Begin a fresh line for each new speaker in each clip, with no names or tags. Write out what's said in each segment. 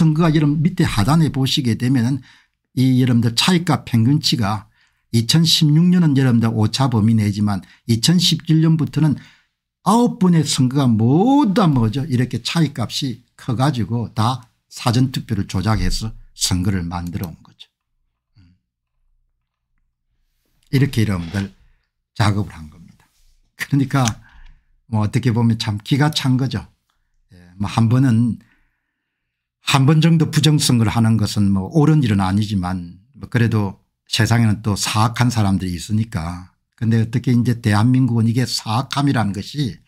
선거가 여러분 밑에 하단에 보시게 되면 이 여러분들 차익값 평균치가 2016년은 여러분들 오차 범위 내지만 2017년부터는 9분의 선거가 모두 다 뭐죠 이렇게 차이값이 커가지고 다 사전투표를 조작해서 선거를 만들어 온 거죠. 음. 이렇게 여러분들 작업을 한 겁니다. 그러니까 뭐 어떻게 보면 참 기가 찬 거죠. 예, 뭐한 번은 한번 정도 부정성을 하는 것은 뭐 옳은 일은 아니지만 뭐 그래도 세상에는 또 사악한 사람들이 있으니까 근데 어떻게 이제 대한민국은 이게 사악함이라는 것이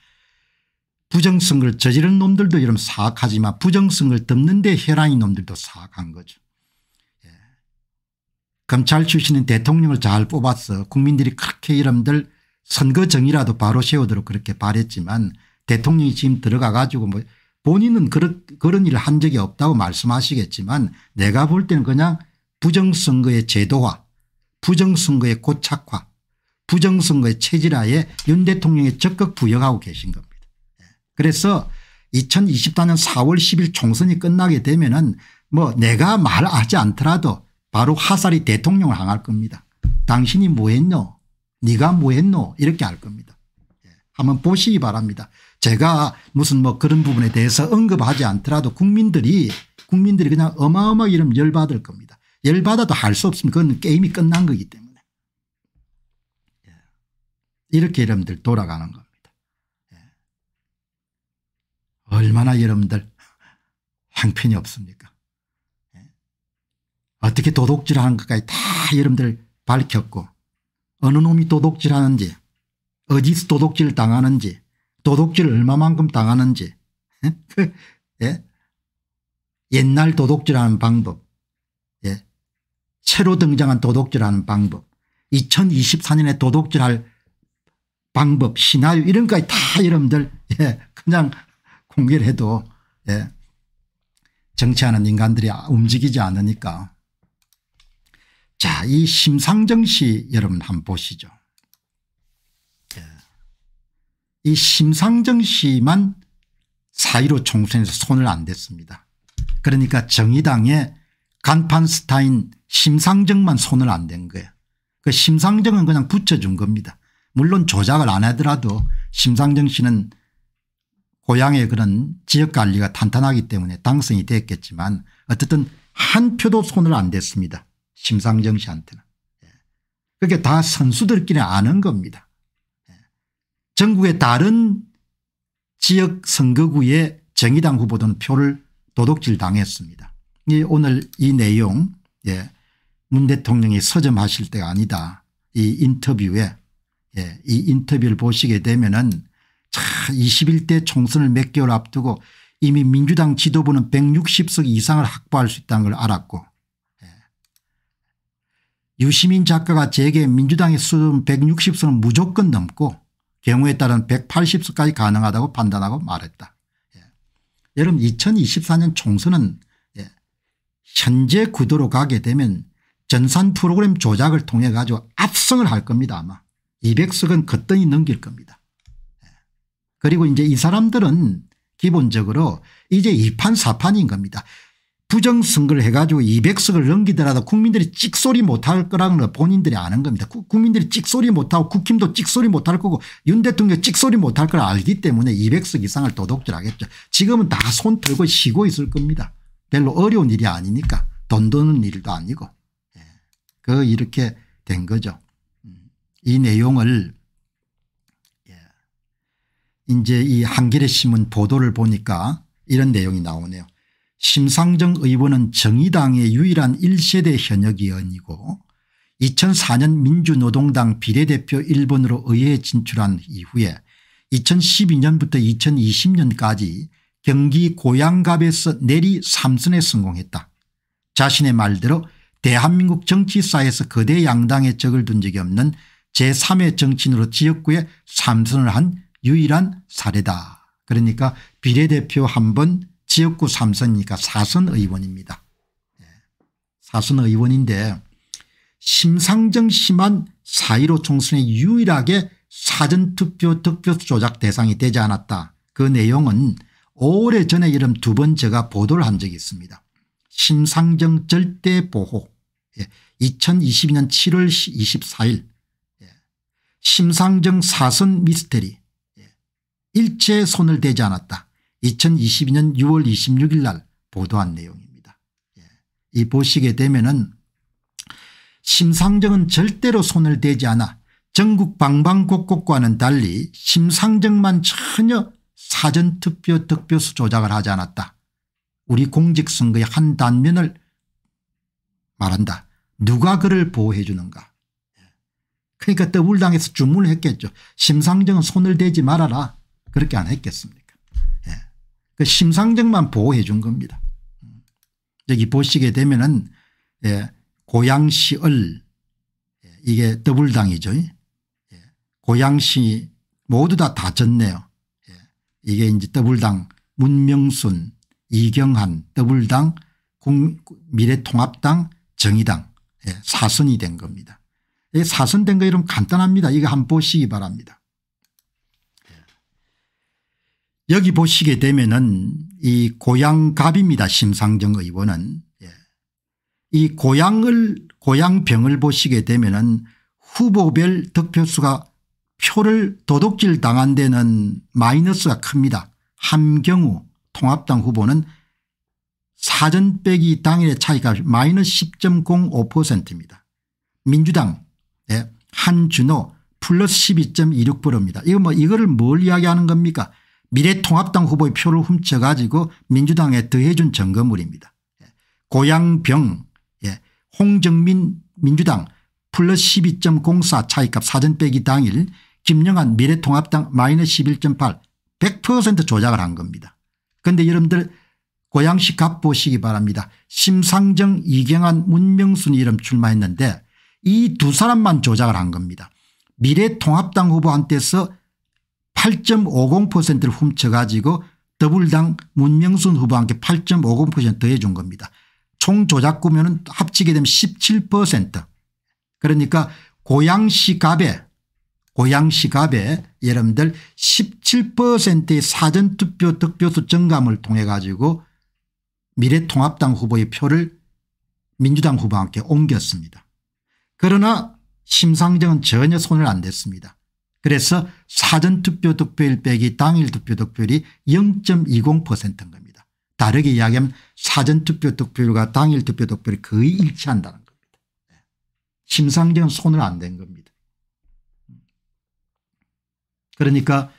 부정성을 저지른 놈들도 이런 사악하지만 부정성을 덮는 데 혈안인 놈들도 사악한 거죠. 예. 검찰 출신인 대통령을 잘 뽑아서 국민들이 그렇게 이름들 선거정이라도 바로 세우도록 그렇게 바랬지만 대통령이 지금 들어가 가지고 뭐 본인은 그런, 그런 일을 한 적이 없다고 말씀하시겠지만 내가 볼 때는 그냥 부정선거의 제도화 부정선거의 고착화 부정선거의 체질화에 윤 대통령이 적극 부여하고 계신 겁니다. 예. 그래서 2024년 4월 10일 총선이 끝나게 되면 은뭐 내가 말하지 않더라도 바로 하살이 대통령을 향할 겁니다. 당신이 뭐 했노 네가 뭐 했노 이렇게 할 겁니다. 예. 한번 보시기 바랍니다. 제가 무슨 뭐 그런 부분에 대해서 언급하지 않더라도 국민들이 국민들이 그냥 어마어마하게 이러면 열받을 겁니다. 열받아도 할 수 없으면 그건 게임이 끝난 거기 때문에. 예. 이렇게 여러분들 돌아가는 겁니다. 예. 얼마나 여러분들 형편이 없습니까 예. 어떻게 도둑질하는 것까지 다 여러분들 밝혔고 어느 놈이 도둑질하는지 어디서 도둑질 당하는지 도둑질을 얼마만큼 당하는지 예? 옛날 도둑질하는 방법 예? 새로 등장한 도둑질하는 방법 2024년에 도둑질할 방법 시나리오 이런 거까지 다 여러분들 예, 그냥 공개를 해도 예, 정치하는 인간들이 움직이지 않으니까 자이 심상정 씨 여러분 한번 보시죠. 이 심상정 씨만 사1로 총선에서 손을 안 댔습니다. 그러니까 정의당의 간판 스타인 심상정만 손을 안 댄 거예요. 그 심상정은 그냥 붙여준 겁니다. 물론 조작을 안 하더라도 심상정 씨는 고향의 그런 지역관리가 탄탄하기 때문에 당선이 됐겠지만 어쨌든 한 표도 손을 안 댔습니다. 심상정 씨한테는. 예. 그게 다 선수들끼리 아는 겁니다. 전국의 다른 지역 선거구의 정의당 후보들은 표를 도둑질 당했습니다. 이 오늘 이 내용 예, 문 대통령이 서점하실 때가 아니다. 이 인터뷰에 예, 이 인터뷰를 보시게 되면은 21대 총선을 몇 개월 앞두고 이미 민주당 지도부는 160석 이상을 확보할 수 있다는 걸 알았고 예. 유시민 작가가 제게 민주당의 수준 160석은 무조건 넘고 경우에 따른 180석까지 가능하다고 판단하고 말했다. 예. 여러분 2024년 총선은 예. 현재 구도로 가게 되면 전산 프로그램 조작을 통해 가지고 압승을 할 겁니다 아마. 200석은 거뜬히 넘길 겁니다. 예. 그리고 이제 이 사람들은 기본적으로 이제 2판 4판인 겁니다. 부정선거를 해가지고 200석을 넘기더라도 국민들이 찍소리 못할 거라는 본인들이 아는 겁니다. 국민들이 찍소리 못하고 국힘도 찍소리 못할 거고 윤 대통령 찍소리 못할 걸 알기 때문에 200석 이상을 도둑질하겠죠. 지금은 다손 털고 쉬고 있을 겁니다. 별로 어려운 일이 아니니까 돈 드는 일도 아니고 예. 그 이렇게 된 거죠. 음. 이 내용을 예. 이제 이 한겨레 신문 보도를 보니까 이런 내용이 나오네요. 심상정 의원은 정의당의 유일한 1세대 현역 의원이고 2004년 민주노동당 비례대표 1번으로 의회에 진출한 이후에 2012년부터 2020년까지 경기 고양갑에서 내리 삼선에 성공했다. 자신의 말대로 대한민국 정치사에서 거대 양당의 적을 둔 적이 없는 제3의 정치인으로 지역구에 삼선을 한 유일한 사례다. 그러니까 비례대표 한번 지역구 3선이니까 4선 의원입니다. 4선 예. 의원인데 심상정 씨만 4.15 총선에 유일하게 사전투표 득표 조작 대상이 되지 않았다. 그 내용은 오래전에 이름 두 번 제가 보도를 한 적이 있습니다. 심상정 절대 보호 2022년 7월 24일 심상정 사선 미스테리 예. 일체 손을 대지 않았다. 2022년 6월 26일 날 보도한 내용입니다. 예. 이 보시게 되면은 심상정은 절대로 손을 대지 않아 전국 방방곡곡과는 달리 심상정만 전혀 사전투표 득표수 조작을 하지 않았다. 우리 공직선거의 한 단면을 말한다. 누가 그를 보호해 주는가. 예. 그러니까 더불당에서 주문을 했겠죠. 심상정은 손을 대지 말아라. 그렇게 안 했겠습니까 그심상적만 보호해 준 겁니다. 여기 보시게 되면은 예, 고양시을 예, 이게 더블당이죠. 예, 고양시 모두 다 다졌네요. 예, 이게 이제 더블당 문명순 이경한 더블당 미래통합당 정의당 예, 사선이 된 겁니다. 사선된 거 이름 간단합니다. 이거 한번 보시기 바랍니다. 여기 보시게 되면은 이고향갑입니다 심상정 의원은. 예. 이고향을고향병을 보시게 되면은 후보별 득표수가 표를 도둑질 당한 데는 마이너스가 큽니다. 함경우 통합당 후보는 사전 빼기 당일의 차이가 마이너스 10.05%입니다. 민주당 예. 한준호 플러스 12.26%입니다. 이거 뭐 이거를 뭘 이야기하는 겁니까? 미래통합당 후보의 표를 훔쳐가지고 민주당에 더해준 점검물입니다. 예. 고양병 예. 홍정민 민주당 플러스 12.04 차이값 사전 빼기 당일 김영한 미래통합당 마이너스 11.8 100% 조작을 한 겁니다. 그런데 여러분들 고양시 값보시기 바랍니다. 심상정 이경환 문명순 이름 출마했는데 이 두 사람만 조작을 한 겁니다. 미래통합당 후보한테서 8.50%를 훔쳐가지고 더블당 문명순 후보한테 8.50%해준 겁니다. 총조작구면 합치게 되면 17% 그러니까 고양시 갑에 고양시 갑에 여러분들 17%의 사전투표 득표수 증감을 통해 가지고 미래통합당 후보의 표를 민주당 후보와 함께 옮겼습니다. 그러나 심상정은 전혀 손을 안 댔습니다. 그래서 사전투표 득표율 빼기 당일 투표 득표율이 0.20%인 겁니다. 다르게 이야기하면 사전투표 득표율과 당일 투표 득표율이 거의 일치한다는 겁니다. 네. 심상정 손을 안 댄 겁니다. 그러니까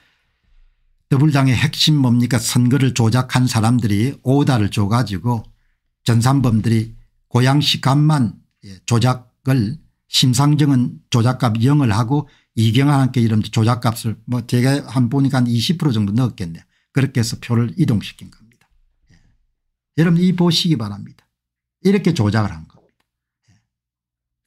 더불당의 핵심 뭡니까 선거를 조작한 사람들이 오다를 줘가지고 전산범들이 고양시 간만 예, 조작을 심상정은 조작값 0을 하고 이경환 함께 이름 조작값을 뭐 제가 한 보니까 한 20% 정도 넣었겠네. 그렇게 해서 표를 이동시킨 겁니다. 예. 여러분 이 보시기 바랍니다. 이렇게 조작을 한 겁니다. 예.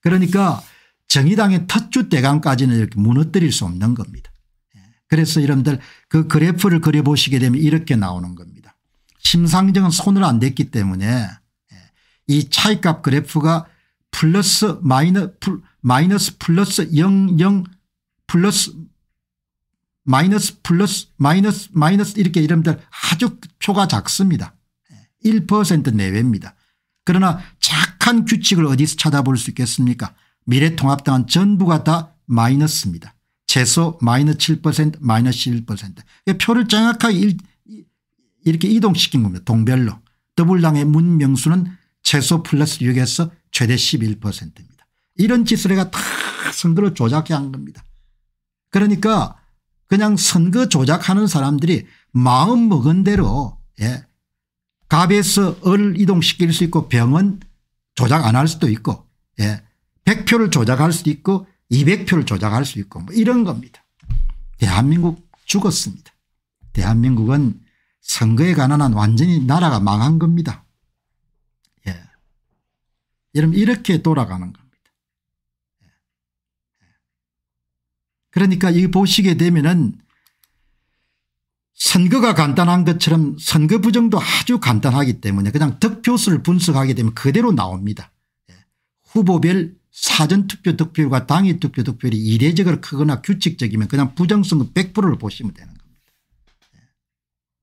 그러니까 정의당의 터주 대감까지는 이렇게 무너뜨릴 수 없는 겁니다. 예. 그래서 여러분들 그 그래프를 그려보시게 되면 이렇게 나오는 겁니다. 심상정은 손을 안 댔기 때문에 예. 이 차이값 그래프가 플러스 마이너 플, 마이너스 플러스 0 0 플러스 마이너스 플러스 마이너스 마이너스 이렇게 이름들 아주 표가 작습니다. 1% 예, 내외입니다. 그러나 착한 규칙을 어디서 찾아볼 수 있겠습니까 미래통합당은 전부가 다 마이너스입니다. 최소 마이너스 7% 마이너스 11% 표를 정확하게 일, 이렇게 이동시킨 겁니다. 동별로 더불당의 문명수는 최소 플러스 6에서 최대 11%입니다. 이런 지수례가 다 선거를 조작해 한 겁니다. 그러니까 그냥 선거 조작하는 사람들이 마음 먹은 대로 예. 갑에서 을 이동시킬 수 있고 병은 조작 안 할 수도 있고 예. 100표를 조작할 수도 있고 200표를 조작할 수 있고 뭐 이런 겁니다. 대한민국 죽었습니다. 대한민국은 선거에 관한 한 완전히 나라가 망한 겁니다. 여러분 이렇게 돌아가는 겁니다. 예. 그러니까 이 보시게 되면은 선거가 간단한 것처럼 선거 부정도 아주 간단하기 때문에 그냥 득표수를 분석하게 되면 그대로 나옵니다. 예. 후보별 사전투표 득표율과 당일 투표 득표율이 이례적으로 크거나 규칙적이면 그냥 부정선거 100%를 보시면 되는 겁니다. 예.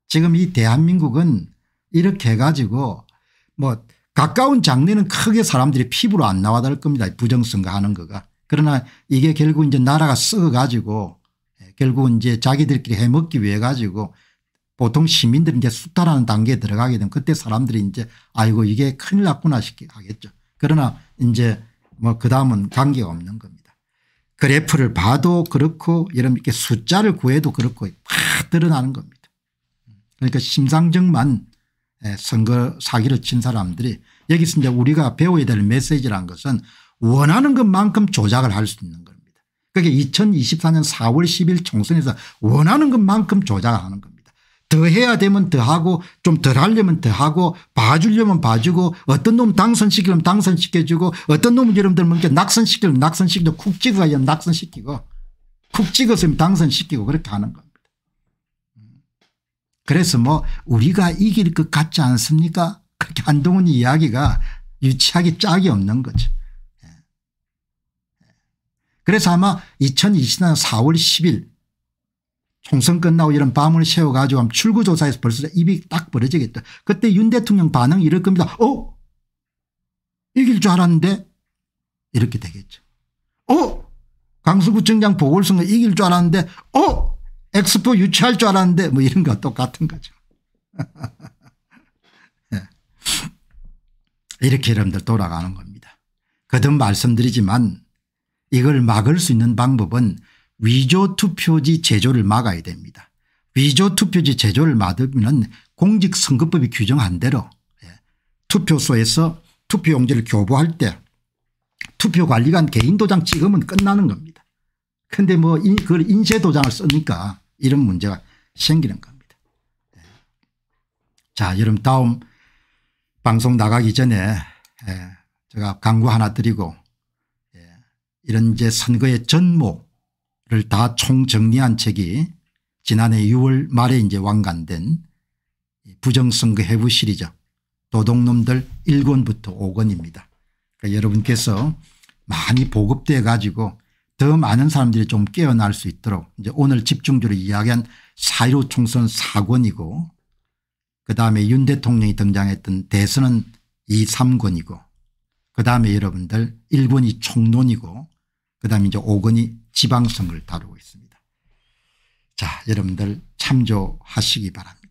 지금 이 대한민국은 이렇게 해가지고 뭐 가까운 장래는 크게 사람들이 피부로 안 나와닿을 겁니다. 부정선거 하는 거가. 그러나 이게 결국 이제 나라가 썩어가지고 예, 결국은 이제 자기들끼리 해먹기 위해 가지고 보통 시민들이 이제 수탈하는 단계에 들어가게 되면 그때 사람들이 이제 아이고 이게 큰일 났구나 싶게 하겠죠. 그러나 이제 뭐 그 다음은 관계가 없는 겁니다. 그래프를 봐도 그렇고 여러분 이렇게 숫자를 구해도 그렇고 팍 드러나는 겁니다. 그러니까 심상정만 예, 선거 사기를 친 사람들이 여기서 이제 우리가 배워야 될 메시지란 것은 원하는 것만큼 조작을 할 수 있는 겁니다. 그게 2024년 4월 10일 총선에서 원하는 것만큼 조작하는 겁니다. 더 해야 되면 더 하고 좀 덜 하려면 더 하고 봐주려면 봐주고 어떤 놈당선시키면 당선시켜주고 어떤 놈은 여러분들 뭔가 낙선시키면 낙선시키고 쿡 찍어야 낙선시키고 쿡 찍었으면 당선시키고 그렇게 하는 겁니다. 그래서 뭐 우리가 이길 것 같지 않습니까? 그렇게 한동훈 이야기가 유치하기 짝이 없는 거죠. 예. 예. 그래서 아마 2020년 4월 10일 총선 끝나고 이런 밤을 새워가지고 출구조사에서 벌써 입이 딱 벌어지겠다. 그때 윤 대통령 반응이 이럴 겁니다. 어? 이길 줄 알았는데? 이렇게 되겠죠. 어? 강서구청장 보궐선거 이길 줄 알았는데? 어? 엑스포 유치할 줄 알았는데 뭐 이런 거 똑같은 거죠. 예. 이렇게 여러분들 돌아가는 겁니다. 거듭 말씀드리지만 이걸 막을 수 있는 방법은 위조 투표지 제조를 막아야 됩니다. 위조 투표지 제조를 막으면 공직선거법이 규정한 대로 예, 투표소에서 투표용지를 교부할 때 투표관리관 개인도장 찍으면 끝나는 겁니다. 근데 뭐 그걸 인쇄도장을 쓰니까 이런 문제가 생기는 겁니다. 네. 자 여러분 다음 방송 나가기 전에 예, 제가 광고 하나 드리고 예, 이런 이제 선거의 전모를 다 총정리한 책이 지난해 6월 말에 이제 완간된 부정선거 해부 시리즈 도둑놈들 1권부터 5권입니다. 그러니까 여러분께서 많이 보급돼 가지고 더 많은 사람들이 좀 깨어날 수 있도록 이제 오늘 집중적으로 이야기한 4 1 5 총선 4권이고 그다음에 윤 대통령이 등장했던 대선은 2, 3권이고그 다음에 여러분들 1권이 총론이고 그 다음에 이제 오권이 지방선거를 다루고 있습니다. 자 여러분들 참조하시기 바랍니다.